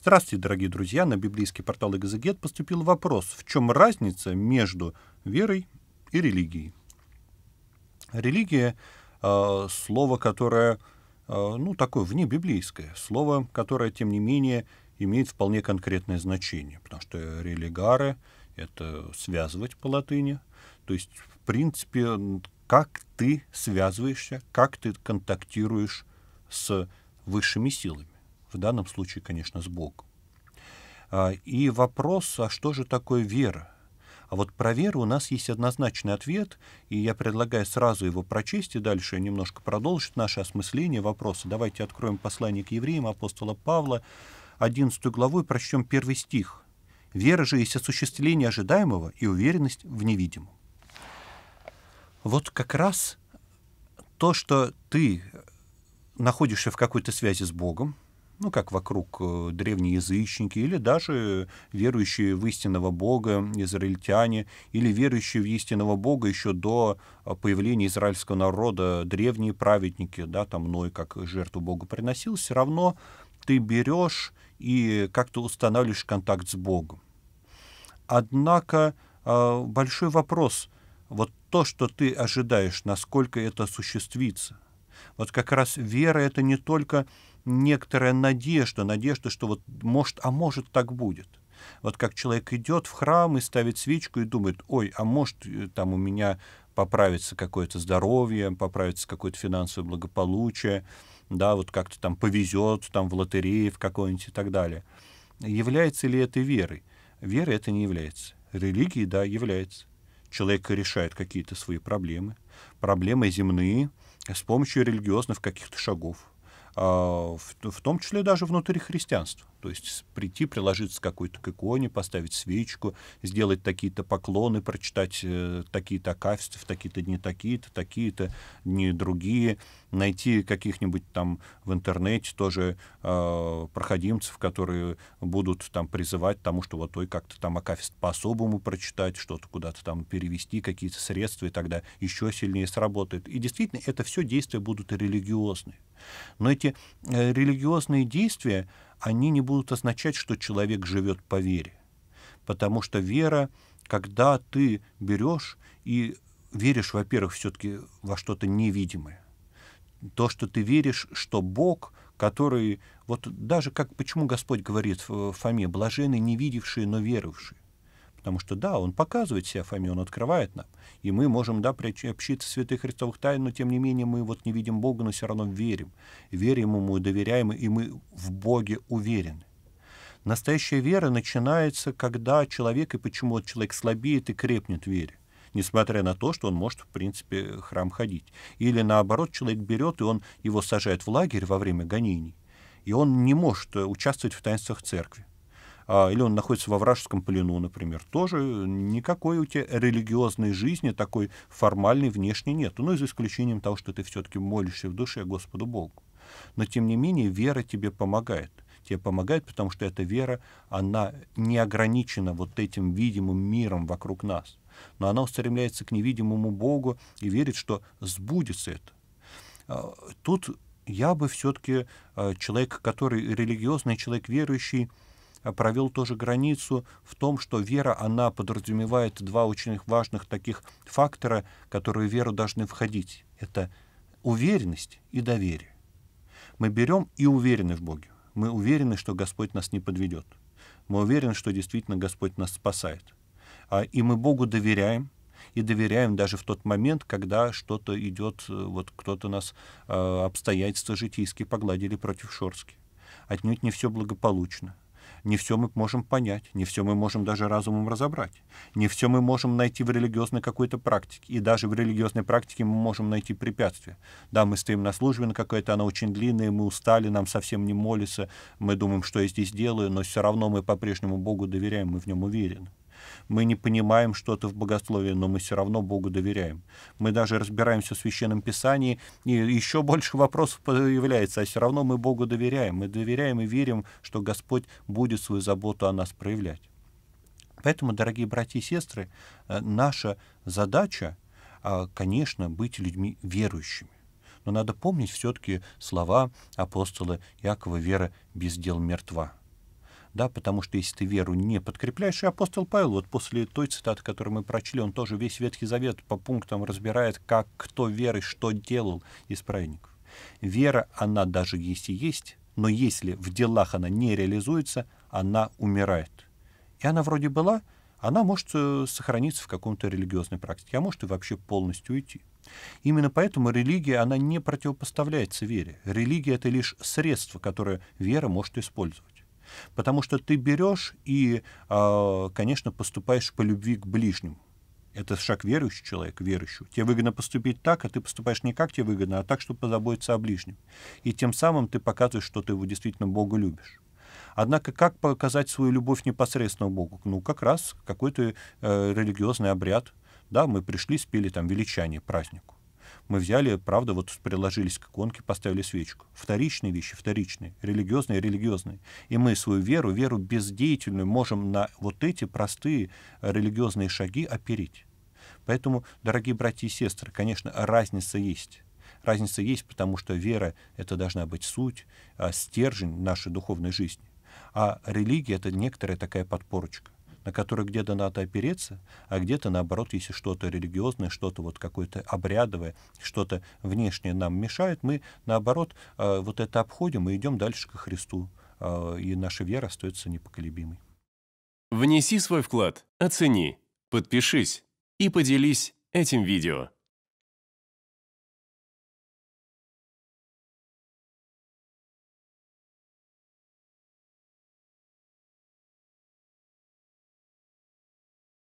Здравствуйте, дорогие друзья! На библейский портал Экзегет поступил вопрос, в чем разница между верой и религией. Религия э, — слово, которое, э, ну, такое внебиблейское, слово, которое, тем не менее, имеет вполне конкретное значение, потому что религары — это связывать по латыни, то есть, в принципе, как ты связываешься, как ты контактируешь с высшими силами в данном случае, конечно, с Богом. А, и вопрос, а что же такое вера? А вот про веру у нас есть однозначный ответ, и я предлагаю сразу его прочесть и дальше немножко продолжить наше осмысление вопроса. Давайте откроем послание к евреям апостола Павла, 11 главу и прочтем первый стих. «Вера же есть осуществление ожидаемого и уверенность в невидимом». Вот как раз то, что ты находишься в какой-то связи с Богом, ну как вокруг э, древние язычники, или даже верующие в истинного Бога израильтяне, или верующие в истинного Бога еще до а, появления израильского народа древние праведники, да, там Ной как жертву Богу приносил, все равно ты берешь и как-то устанавливаешь контакт с Богом. Однако а, большой вопрос, вот то, что ты ожидаешь, насколько это осуществится. Вот как раз вера — это не только некоторая надежда, надежда, что вот может, а может так будет. Вот как человек идет в храм и ставит свечку и думает, ой, а может э, там у меня поправится какое-то здоровье, поправится какое-то финансовое благополучие, да, вот как-то там повезет, там в лотерее в какой-нибудь и так далее. Является ли это верой? Верой это не является. Религией, да, является. Человек решает какие-то свои проблемы, проблемы земные, с помощью религиозных каких-то шагов. А, в, том числе даже внутри христианства. То есть прийти, приложиться какой-то к иконе, поставить свечку, сделать такие-то поклоны, прочитать э, такие-то акафисты в такие-то дни такие-то, такие-то дни другие, найти каких-нибудь там в интернете тоже э, проходимцев, которые будут там призывать тому, что вот ой, как-то там Акафист по-особому прочитать, что-то куда-то там перевести, какие-то средства, и тогда еще сильнее сработает. И действительно, это все действия будут религиозные. Но эти э, религиозные действия, они не будут означать, что человек живет по вере. Потому что вера, когда ты берешь и веришь, во-первых, все-таки во что-то невидимое, то, что ты веришь, что Бог, который, вот даже как, почему Господь говорит в Фоме, блаженный не видевший, но веровшие. Потому что, да, он показывает себя Фоме, он открывает нам. И мы можем, да, приобщиться святых христовых тайн, но тем не менее мы вот не видим Бога, но все равно верим. Верим Ему, доверяем, и мы в Боге уверены. Настоящая вера начинается, когда человек, и почему вот человек слабеет и крепнет в вере несмотря на то, что он может, в принципе, храм ходить. Или наоборот, человек берет, и он его сажает в лагерь во время гонений, и он не может э, участвовать в таинствах церкви. А, или он находится во вражеском плену, например, тоже никакой у тебя религиозной жизни такой формальной внешней нет. Ну, за исключением того, что ты все-таки молишься в душе Господу Богу. Но, тем не менее, вера тебе помогает — тебе помогает, потому что эта вера, она не ограничена вот этим видимым миром вокруг нас но она устремляется к невидимому Богу и верит, что сбудется это. А, тут я бы все-таки а, человек, который религиозный, человек верующий, а, провел тоже границу в том, что вера, она подразумевает два очень важных таких фактора, которые в веру должны входить. Это уверенность и доверие. Мы берем и уверены в Боге. Мы уверены, что Господь нас не подведет. Мы уверены, что действительно Господь нас спасает. А, и мы Богу доверяем, и доверяем даже в тот момент, когда что-то идет, э, вот кто-то нас, а, обстоятельства житейские погладили против Шорски. Отнюдь не все благополучно. Не все мы можем понять, не все мы можем даже разумом разобрать, не все мы можем найти в религиозной какой-то практике, и даже в религиозной практике мы можем найти препятствия. Да, мы стоим на службе, на какая-то она очень длинная, мы устали, нам совсем не молится, мы думаем, что я здесь делаю, но все равно мы по-прежнему Богу доверяем, мы в нем уверены. Мы не понимаем что-то в богословии, но мы все равно Богу доверяем. Мы даже разбираемся в Священном Писании, и еще больше вопросов появляется, а все равно мы Богу доверяем. Мы доверяем и верим, что Господь будет свою заботу о нас проявлять. Поэтому, дорогие братья и сестры, э, наша задача, а, конечно, быть людьми верующими. Но надо помнить все-таки слова апостола Якова «Вера без дел мертва» да, потому что если ты веру не подкрепляешь, и апостол Павел, вот после той цитаты, которую мы прочли, он тоже весь Ветхий Завет по пунктам разбирает, как кто верой что делал из праведников. Вера, она даже есть и есть, но если в делах она не реализуется, она умирает. И она вроде была, она может э, сохраниться в каком-то религиозной практике, а может и вообще полностью уйти. Именно поэтому религия, она не противопоставляется вере. Религия — это лишь средство, которое вера может использовать. Потому что ты берешь и, а, конечно, поступаешь по любви к ближнему. Это шаг верующий человек, верующий. Тебе выгодно поступить так, а ты поступаешь не как тебе выгодно, а так, чтобы позаботиться о ближнем. И тем самым ты показываешь, что ты его действительно Богу любишь. Однако как показать свою любовь непосредственно Богу? Ну, как раз какой-то э, религиозный обряд. Да, мы пришли, спели там величание празднику. Мы взяли, правда, вот приложились к иконке, поставили свечку. Вторичные вещи, вторичные, религиозные, религиозные. И мы свою веру, веру бездеятельную, можем на вот эти простые религиозные шаги оперить. Поэтому, дорогие братья и сестры, конечно, разница есть. Разница есть, потому что вера — это должна быть суть, а стержень нашей духовной жизни. А религия — это некоторая такая подпорочка на который где-то надо опереться, а где-то, наоборот, если что-то религиозное, что-то вот какое-то обрядовое, что-то внешнее нам мешает, мы, наоборот, э, вот это обходим и идем дальше ко Христу, э, и наша вера остается непоколебимой. Внеси свой вклад, оцени, подпишись и поделись этим видео.